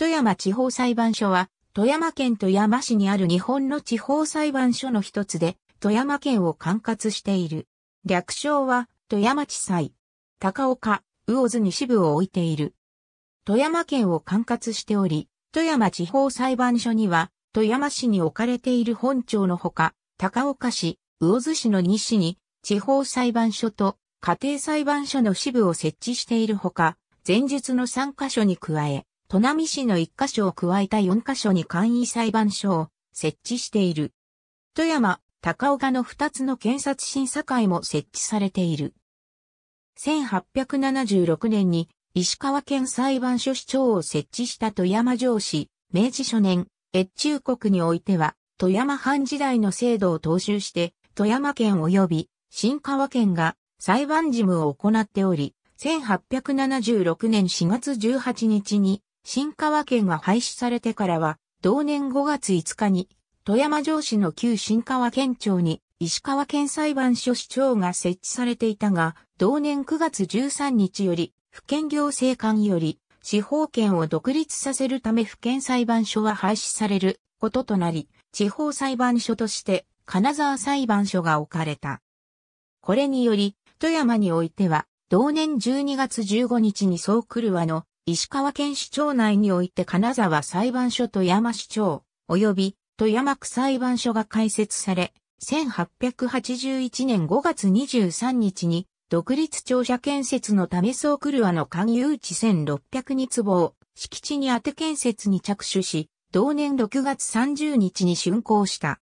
富山地方裁判所は、富山県富山市にある日本の地方裁判所の一つで、富山県を管轄している。略称は、富山地裁。高岡、魚津に支部を置いている。富山県を管轄しており、富山地方裁判所には、富山市に置かれている本庁のほか、高岡市、魚津市の西に、地方裁判所と家庭裁判所の支部を設置しているほか、前述の3カ所に加え、砺波市の1カ所を加えた4カ所に簡易裁判所を設置している。富山、高岡の2つの検察審査会も設置されている。1876年に石川県裁判所市長を設置した富山城市、明治初年、越中国においては、富山藩時代の制度を踏襲して、富山県及び新川県が裁判事務を行っており、1876年4月18日に新川県が廃止されてからは、同年5月5日に、富山城市の旧新川県庁に、石川県裁判所市長が設置されていたが、同年9月13日より、府県行政官より、司法権を独立させるため府県裁判所は廃止されることとなり、地方裁判所として金沢裁判所が置かれた。これにより、富山においては、同年12月15日に総るわの石川県市町内において金沢裁判所と山市長、及び富山区裁判所が開設され、1881年5月23日に独立庁舎建設のため総クルアの勧誘地1602坪を敷地に当て建設に着手し、同年6月30日に竣工した。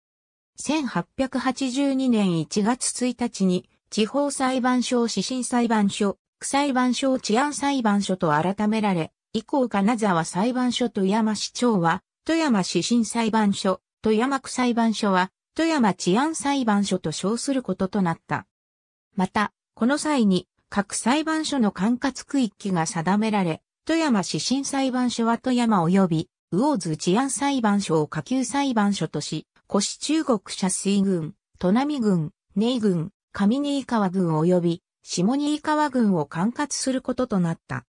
1882年1月1日に地方裁判所を指針裁判所、裁判所治安裁判所と改められ、以降金沢裁判所富山市長は、富山市新裁判所、富山区裁判所は、富山治安裁判所と称することとなった。また、この際に、各裁判所の管轄区域が定められ、富山市新裁判所は富山及び、魚津治安裁判所を下級裁判所とし、越中国社水軍、砺波軍、根井軍、上新川軍及び、下新川軍を管轄することとなった。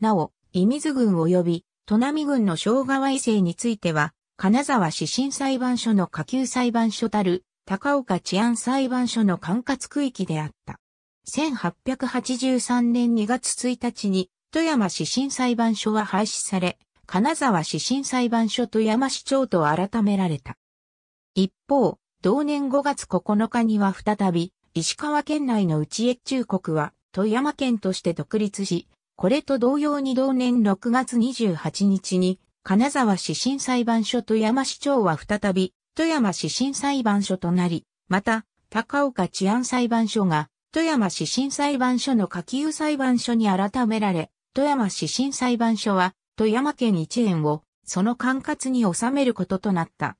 なお、伊水軍及び、砺波軍の昭川衛星については、金沢市新裁判所の下級裁判所たる、高岡治安裁判所の管轄区域であった。1883年2月1日に、富山市新裁判所は廃止され、金沢市新裁判所富山市長と改められた。一方、同年5月9日には再び、石川県内の内越中国は富山県として独立し、これと同様に同年6月28日に、金沢市新裁判所富山市長は再び、富山市新裁判所となり、また、高岡治安裁判所が、富山市新裁判所の下級裁判所に改められ、富山市新裁判所は、富山県一円を、その管轄に収めることとなった。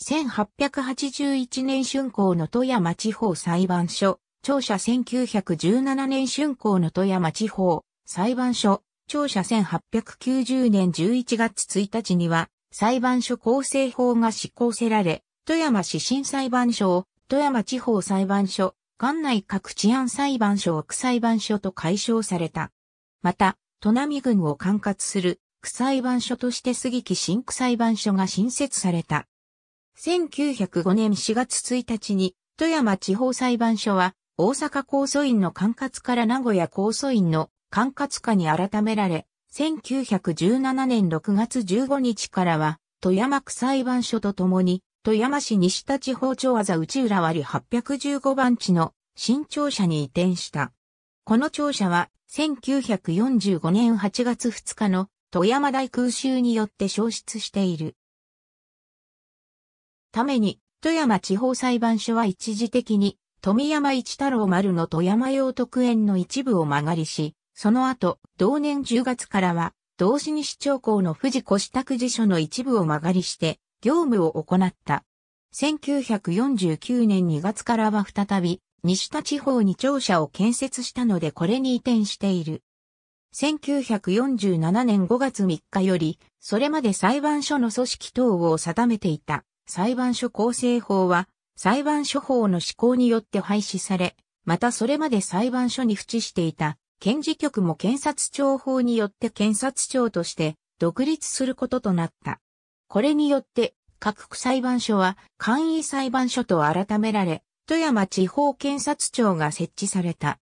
1881年春光の富山地方裁判所、庁舎1917年春光の富山地方裁判所、庁舎1890年11月1日には裁判所構成法が施行せられ、富山市新裁判所を富山地方裁判所、館内各治安裁判所を区裁判所と解消された。また、都並郡を管轄する区裁判所として杉木新区裁判所が新設された。1905年4月1日に、富山地方裁判所は、大阪高訴院の管轄から名古屋高訴院の管轄下に改められ、1917年6月15日からは、富山区裁判所とともに、富山市西田地方庁技内浦割815番地の新庁舎に移転した。この庁舎は、1945年8月2日の富山大空襲によって消失している。ために、富山地方裁判所は一時的に、富山一太郎丸の富山用特園の一部を間借りし、その後、同年10月からは、同市西長校の富士子支度辞書の一部を間借りして、業務を行った。1949年2月からは再び、西田地方に庁舎を建設したのでこれに移転している。1947年5月3日より、それまで裁判所の組織等を定めていた裁判所構成法は、裁判所法の施行によって廃止され、またそれまで裁判所に付置していた、検事局も検察庁法によって検察庁として独立することとなった。これによって、各区裁判所は簡易裁判所と改められ、富山地方検察庁が設置された。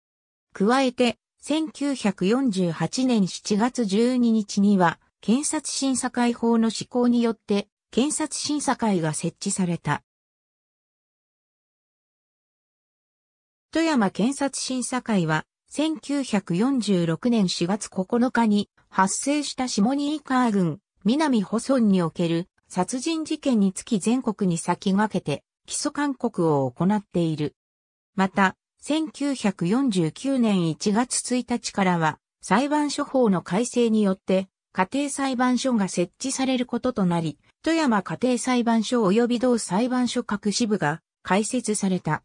加えて、1948年7月12日には、検察審査会法の施行によって、検察審査会が設置された。富山検察審査会は、1946年4月9日に発生した下新川郡南保村における殺人事件につき全国に先駆けて基礎勧告を行っている。また、1949年1月1日からは裁判所法の改正によって家庭裁判所が設置されることとなり、富山家庭裁判所及び同裁判所各支部が開設された。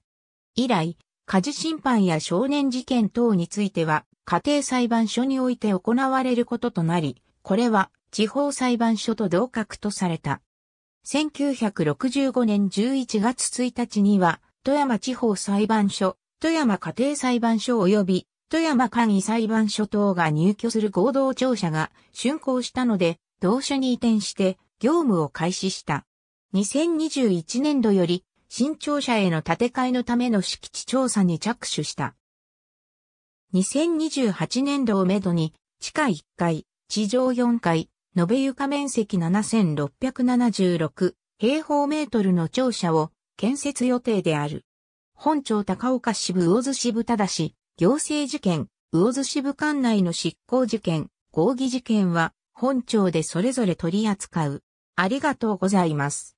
以来、家事審判や少年事件等については、家庭裁判所において行われることとなり、これは地方裁判所と同格とされた。1965年11月1日には、富山地方裁判所、富山家庭裁判所及び富山簡易裁判所等が入居する合同庁舎が竣工したので、同所に移転して、業務を開始した。2021年度より新庁舎への建て替えのための敷地調査に着手した。2028年度をめどに地下1階、地上4階、延べ床面積7676平方メートルの庁舎を建設予定である。本庁高岡支部魚津支部ただし、行政事件、魚津支部管内の執行事件、合議事件は本庁でそれぞれ取り扱う。ありがとうございます。